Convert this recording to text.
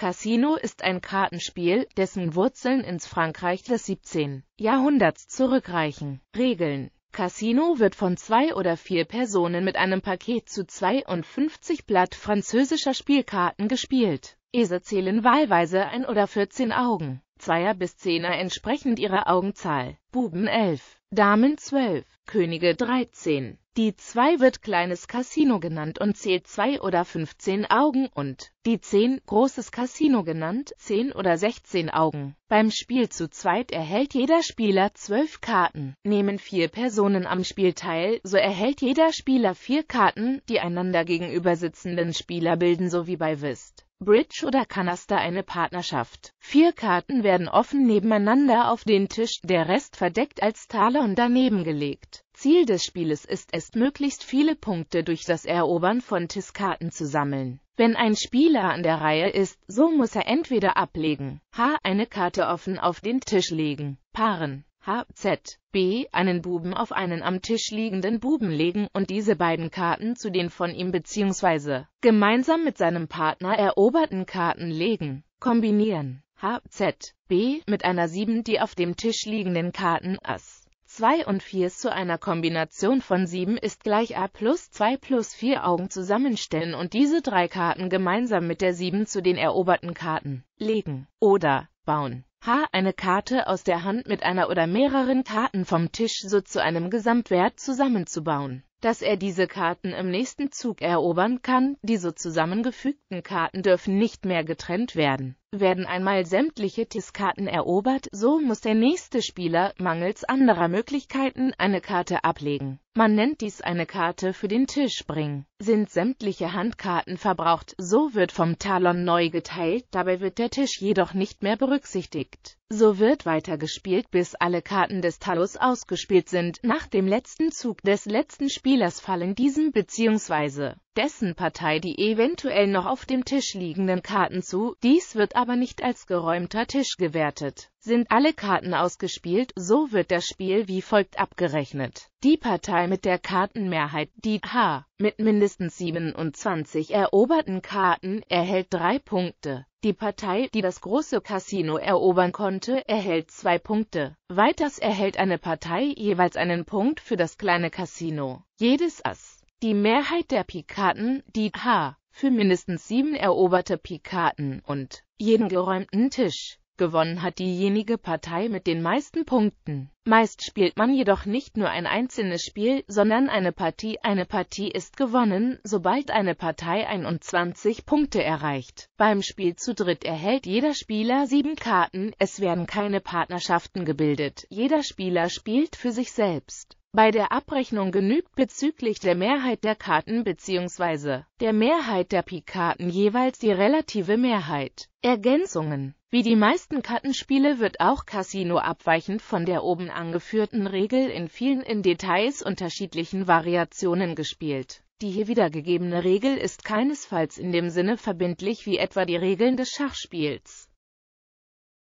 Casino ist ein Kartenspiel, dessen Wurzeln ins Frankreich des 17. Jahrhunderts zurückreichen. Regeln Casino wird von zwei oder vier Personen mit einem Paket zu 52 Blatt französischer Spielkarten gespielt. Ese zählen wahlweise ein oder 14 Augen, Zweier bis Zehner entsprechend ihrer Augenzahl, Buben 11, Damen 12, Könige 13, die 2 wird kleines Casino genannt und zählt 2 oder 15 Augen und die 10 großes Casino genannt 10 oder 16 Augen. Beim Spiel zu zweit erhält jeder Spieler 12 Karten. Nehmen 4 Personen am Spiel teil, so erhält jeder Spieler 4 Karten, die einander gegenüber sitzenden Spieler bilden, so wie bei Whist. Bridge oder Kanaster eine Partnerschaft. Vier Karten werden offen nebeneinander auf den Tisch, der Rest verdeckt als Taler und daneben gelegt. Ziel des Spieles ist es, möglichst viele Punkte durch das Erobern von Tischkarten zu sammeln. Wenn ein Spieler an der Reihe ist, so muss er entweder ablegen, h, eine Karte offen auf den Tisch legen, paaren, h, z, b, einen Buben auf einen am Tisch liegenden Buben legen und diese beiden Karten zu den von ihm bzw. gemeinsam mit seinem Partner eroberten Karten legen, kombinieren, h, z, b, mit einer 7 die auf dem Tisch liegenden Karten Ass. 2 und 4 zu einer Kombination von 7 ist gleich A plus 2 plus 4 Augen zusammenstellen und diese drei Karten gemeinsam mit der 7 zu den eroberten Karten legen oder bauen. H. Eine Karte aus der Hand mit einer oder mehreren Karten vom Tisch so zu einem Gesamtwert zusammenzubauen dass er diese Karten im nächsten Zug erobern kann. Diese zusammengefügten Karten dürfen nicht mehr getrennt werden. Werden einmal sämtliche TIS-Karten erobert, so muss der nächste Spieler mangels anderer Möglichkeiten eine Karte ablegen. Man nennt dies eine Karte für den Tischbring. Sind sämtliche Handkarten verbraucht, so wird vom Talon neu geteilt, dabei wird der Tisch jedoch nicht mehr berücksichtigt. So wird weitergespielt, bis alle Karten des Talos ausgespielt sind. Nach dem letzten Zug des letzten Spielers fallen diesem bzw dessen Partei die eventuell noch auf dem Tisch liegenden Karten zu, dies wird aber nicht als geräumter Tisch gewertet. Sind alle Karten ausgespielt, so wird das Spiel wie folgt abgerechnet. Die Partei mit der Kartenmehrheit, die H, mit mindestens 27 eroberten Karten, erhält drei Punkte. Die Partei, die das große Casino erobern konnte, erhält zwei Punkte. Weiters erhält eine Partei jeweils einen Punkt für das kleine Casino. Jedes Ass die Mehrheit der Pikaten, die H für mindestens sieben eroberte Pikaten und jeden geräumten Tisch gewonnen hat diejenige Partei mit den meisten Punkten. Meist spielt man jedoch nicht nur ein einzelnes Spiel, sondern eine Partie. Eine Partie ist gewonnen, sobald eine Partei 21 Punkte erreicht. Beim Spiel zu dritt erhält jeder Spieler sieben Karten, es werden keine Partnerschaften gebildet, jeder Spieler spielt für sich selbst. Bei der Abrechnung genügt bezüglich der Mehrheit der Karten bzw. der Mehrheit der Pik-Karten jeweils die relative Mehrheit. Ergänzungen Wie die meisten Kartenspiele wird auch Casino abweichend von der oben angeführten Regel in vielen in Details unterschiedlichen Variationen gespielt. Die hier wiedergegebene Regel ist keinesfalls in dem Sinne verbindlich wie etwa die Regeln des Schachspiels.